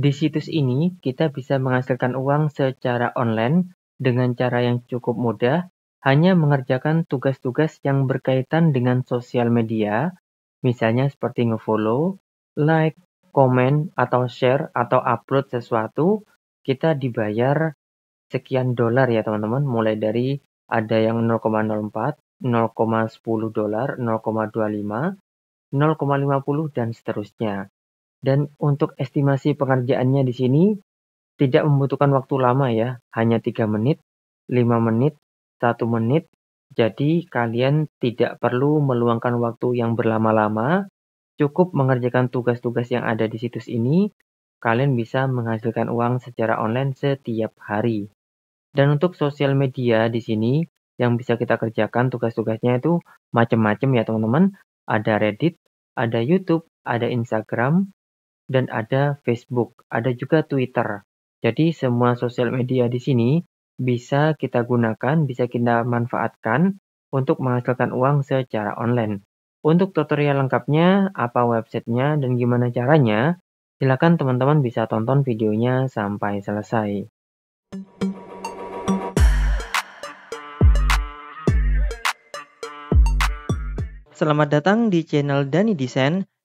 Di situs ini, kita bisa menghasilkan uang secara online dengan cara yang cukup mudah, hanya mengerjakan tugas-tugas yang berkaitan dengan sosial media, misalnya seperti nge-follow, like, komen, atau share, atau upload sesuatu, kita dibayar sekian dolar ya teman-teman, mulai dari ada yang 0,04, 0,10 dolar, 0,25, 0,50, dan seterusnya. Dan untuk estimasi pengerjaannya di sini tidak membutuhkan waktu lama ya, hanya 3 menit, 5 menit, 1 menit. Jadi kalian tidak perlu meluangkan waktu yang berlama-lama, cukup mengerjakan tugas-tugas yang ada di situs ini, kalian bisa menghasilkan uang secara online setiap hari. Dan untuk sosial media di sini yang bisa kita kerjakan tugas-tugasnya itu macam-macam ya teman-teman. Ada Reddit, ada YouTube, ada Instagram, dan ada Facebook, ada juga Twitter. Jadi semua sosial media di sini bisa kita gunakan, bisa kita manfaatkan untuk menghasilkan uang secara online. Untuk tutorial lengkapnya, apa websitenya, dan gimana caranya, silakan teman-teman bisa tonton videonya sampai selesai. Selamat datang di channel Dani Desain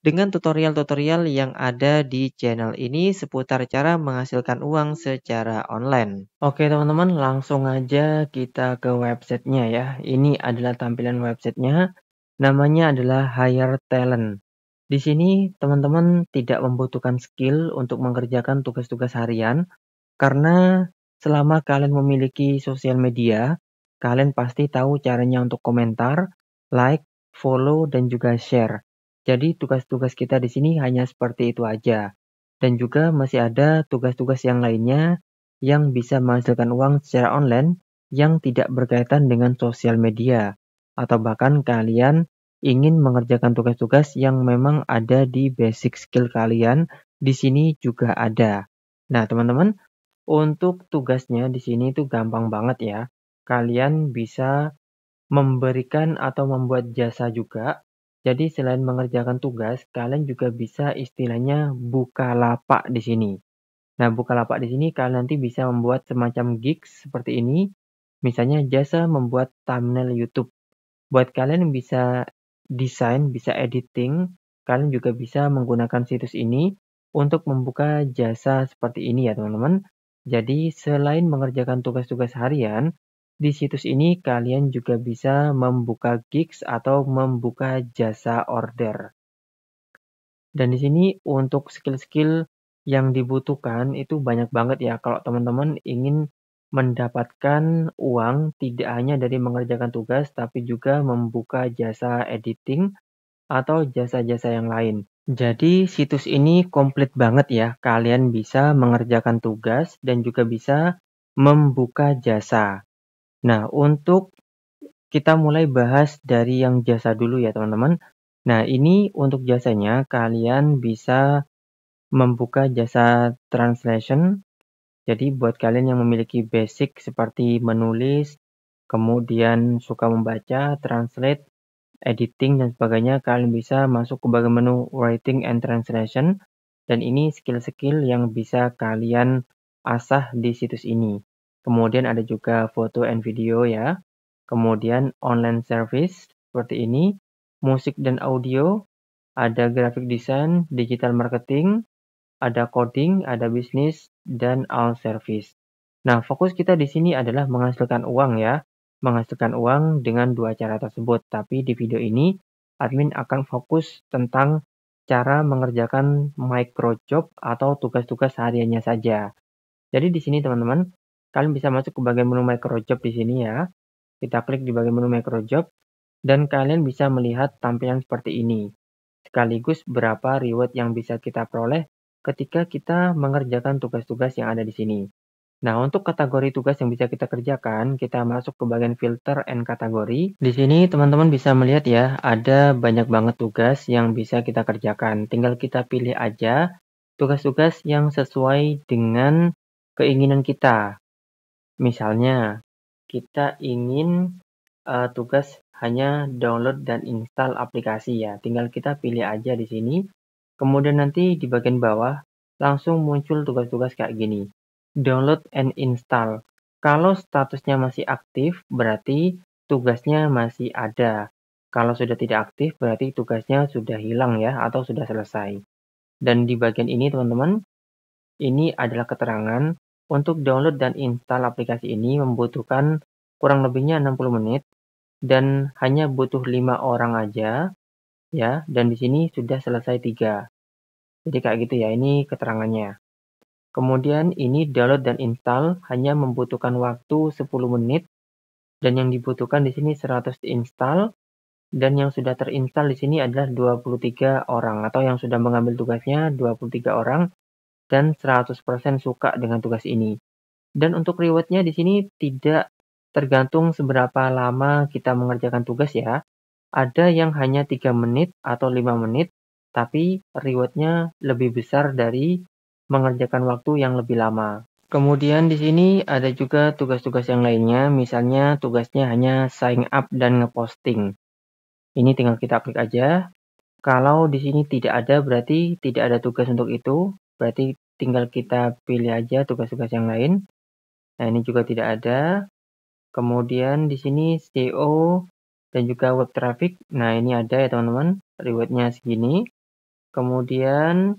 dengan tutorial-tutorial yang ada di channel ini seputar cara menghasilkan uang secara online. Oke teman-teman, langsung aja kita ke websitenya ya. Ini adalah tampilan websitenya, namanya adalah Hire Talent. Di sini teman-teman tidak membutuhkan skill untuk mengerjakan tugas-tugas harian, karena selama kalian memiliki sosial media, kalian pasti tahu caranya untuk komentar, like, follow, dan juga share. Jadi tugas-tugas kita di sini hanya seperti itu aja. Dan juga masih ada tugas-tugas yang lainnya yang bisa menghasilkan uang secara online yang tidak berkaitan dengan sosial media. Atau bahkan kalian ingin mengerjakan tugas-tugas yang memang ada di basic skill kalian, di sini juga ada. Nah, teman-teman, untuk tugasnya di sini itu gampang banget ya. Kalian bisa memberikan atau membuat jasa juga jadi selain mengerjakan tugas, kalian juga bisa istilahnya buka lapak di sini. Nah, buka lapak di sini kalian nanti bisa membuat semacam gigs seperti ini. Misalnya jasa membuat thumbnail YouTube. Buat kalian yang bisa desain, bisa editing, kalian juga bisa menggunakan situs ini untuk membuka jasa seperti ini ya teman-teman. Jadi selain mengerjakan tugas-tugas harian, di situs ini, kalian juga bisa membuka gigs atau membuka jasa order. Dan di sini untuk skill-skill yang dibutuhkan itu banyak banget ya kalau teman-teman ingin mendapatkan uang tidak hanya dari mengerjakan tugas tapi juga membuka jasa editing atau jasa-jasa yang lain. Jadi situs ini komplit banget ya. Kalian bisa mengerjakan tugas dan juga bisa membuka jasa. Nah, untuk kita mulai bahas dari yang jasa dulu ya teman-teman. Nah, ini untuk jasanya kalian bisa membuka jasa translation. Jadi buat kalian yang memiliki basic seperti menulis, kemudian suka membaca, translate, editing dan sebagainya, kalian bisa masuk ke bagian menu writing and translation dan ini skill-skill yang bisa kalian asah di situs ini. Kemudian ada juga foto and video ya. Kemudian online service seperti ini, musik dan audio, ada graphic design, digital marketing, ada coding, ada bisnis, dan all service. Nah, fokus kita di sini adalah menghasilkan uang ya. Menghasilkan uang dengan dua cara tersebut. Tapi di video ini, admin akan fokus tentang cara mengerjakan micro job atau tugas-tugas hariannya saja. Jadi di sini teman-teman, Kalian bisa masuk ke bagian menu microjob di sini ya. Kita klik di bagian menu microjob dan kalian bisa melihat tampilan seperti ini. Sekaligus berapa reward yang bisa kita peroleh ketika kita mengerjakan tugas-tugas yang ada di sini. Nah, untuk kategori tugas yang bisa kita kerjakan, kita masuk ke bagian filter and kategori. Di sini teman-teman bisa melihat ya, ada banyak banget tugas yang bisa kita kerjakan. Tinggal kita pilih aja tugas-tugas yang sesuai dengan keinginan kita. Misalnya, kita ingin uh, tugas hanya download dan install aplikasi ya. Tinggal kita pilih aja di sini. Kemudian nanti di bagian bawah langsung muncul tugas-tugas kayak gini. Download and install. Kalau statusnya masih aktif, berarti tugasnya masih ada. Kalau sudah tidak aktif, berarti tugasnya sudah hilang ya, atau sudah selesai. Dan di bagian ini, teman-teman, ini adalah keterangan untuk download dan install aplikasi ini membutuhkan kurang lebihnya 60 menit dan hanya butuh 5 orang aja ya dan di sini sudah selesai 3. Jadi kayak gitu ya ini keterangannya. Kemudian ini download dan install hanya membutuhkan waktu 10 menit dan yang dibutuhkan di sini 100 install dan yang sudah terinstall di sini adalah 23 orang atau yang sudah mengambil tugasnya 23 orang dan 100% suka dengan tugas ini. Dan untuk rewardnya di sini tidak tergantung seberapa lama kita mengerjakan tugas ya. Ada yang hanya 3 menit atau 5 menit, tapi rewardnya lebih besar dari mengerjakan waktu yang lebih lama. Kemudian di sini ada juga tugas-tugas yang lainnya, misalnya tugasnya hanya sign up dan ngeposting. Ini tinggal kita klik aja. Kalau di sini tidak ada berarti tidak ada tugas untuk itu. Berarti tinggal kita pilih aja tugas-tugas yang lain. Nah, ini juga tidak ada. Kemudian di sini SEO dan juga web traffic. Nah, ini ada ya teman-teman. Rewardnya segini. Kemudian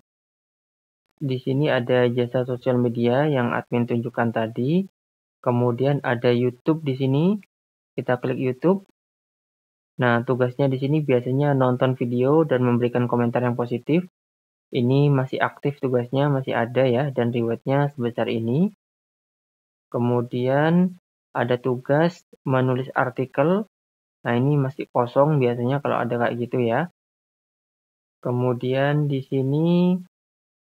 di sini ada jasa sosial media yang admin tunjukkan tadi. Kemudian ada YouTube di sini. Kita klik YouTube. Nah, tugasnya di sini biasanya nonton video dan memberikan komentar yang positif. Ini masih aktif tugasnya, masih ada ya, dan rewardnya sebesar ini. Kemudian ada tugas menulis artikel. Nah ini masih kosong biasanya kalau ada kayak gitu ya. Kemudian di sini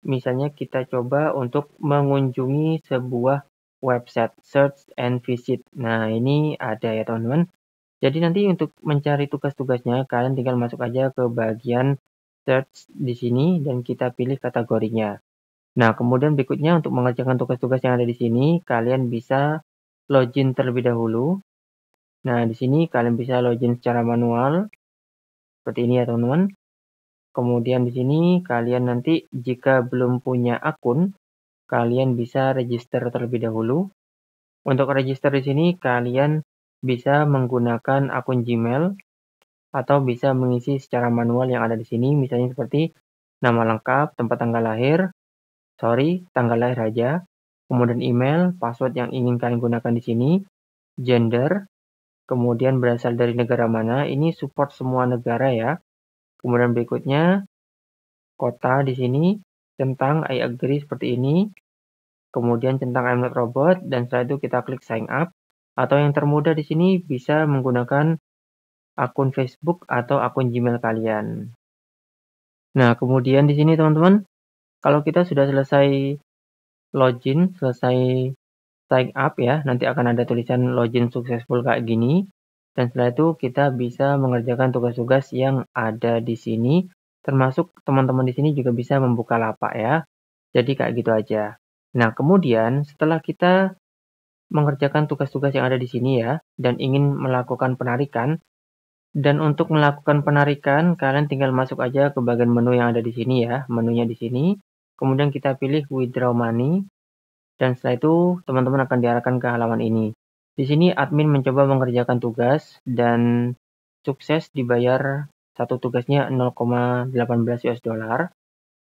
misalnya kita coba untuk mengunjungi sebuah website search and visit. Nah, ini ada ya teman-teman. Jadi nanti untuk mencari tugas-tugasnya kalian tinggal masuk aja ke bagian search di sini dan kita pilih kategorinya. Nah, kemudian berikutnya untuk mengerjakan tugas-tugas yang ada di sini, kalian bisa login terlebih dahulu. Nah, di sini kalian bisa login secara manual. Seperti ini ya, teman-teman. Kemudian di sini kalian nanti jika belum punya akun, kalian bisa register terlebih dahulu. Untuk register di sini kalian bisa menggunakan akun Gmail atau bisa mengisi secara manual yang ada di sini, misalnya seperti nama lengkap, tempat tanggal lahir, sorry, tanggal lahir aja kemudian email, password yang ingin kalian gunakan di sini, gender, kemudian berasal dari negara mana, ini support semua negara ya. Kemudian berikutnya, kota di sini, centang I agree seperti ini, kemudian centang I'm not robot, dan setelah itu kita klik sign up. Atau yang termudah di sini bisa menggunakan akun Facebook atau akun Gmail kalian. Nah, kemudian di sini teman-teman, kalau kita sudah selesai login, selesai sign up ya, nanti akan ada tulisan login successful kayak gini. Dan setelah itu kita bisa mengerjakan tugas-tugas yang ada di sini, termasuk teman-teman di sini juga bisa membuka lapak ya. Jadi kayak gitu aja. Nah, kemudian setelah kita mengerjakan tugas-tugas yang ada di sini ya, dan ingin melakukan penarikan, dan untuk melakukan penarikan, kalian tinggal masuk aja ke bagian menu yang ada di sini ya, menunya di sini. Kemudian kita pilih withdraw money. Dan setelah itu, teman-teman akan diarahkan ke halaman ini. Di sini admin mencoba mengerjakan tugas dan sukses dibayar satu tugasnya 0,18 US dollar.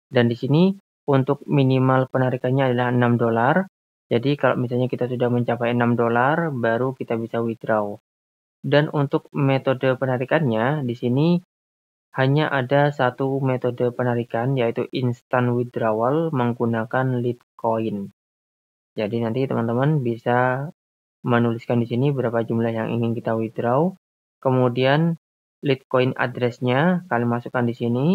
Dan di sini untuk minimal penarikannya adalah 6 dolar. Jadi kalau misalnya kita sudah mencapai 6 dolar, baru kita bisa withdraw. Dan untuk metode penarikannya, di sini hanya ada satu metode penarikan yaitu instant withdrawal menggunakan Litecoin. Jadi nanti teman-teman bisa menuliskan di sini berapa jumlah yang ingin kita withdraw. Kemudian Litecoin addressnya kalian masukkan di sini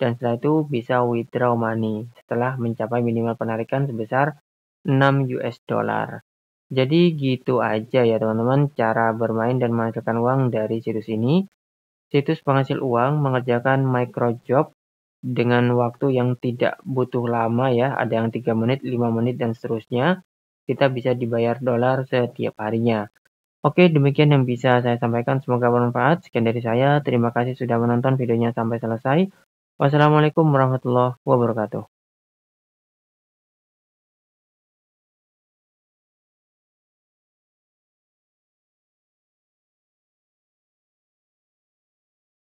dan setelah itu bisa withdraw money setelah mencapai minimal penarikan sebesar 6 US dollar. Jadi gitu aja ya teman-teman cara bermain dan menghasilkan uang dari situs ini. Situs penghasil uang mengerjakan micro job dengan waktu yang tidak butuh lama ya, ada yang 3 menit, 5 menit dan seterusnya. Kita bisa dibayar dolar setiap harinya. Oke, demikian yang bisa saya sampaikan. Semoga bermanfaat. Sekian dari saya. Terima kasih sudah menonton videonya sampai selesai. Wassalamualaikum warahmatullahi wabarakatuh.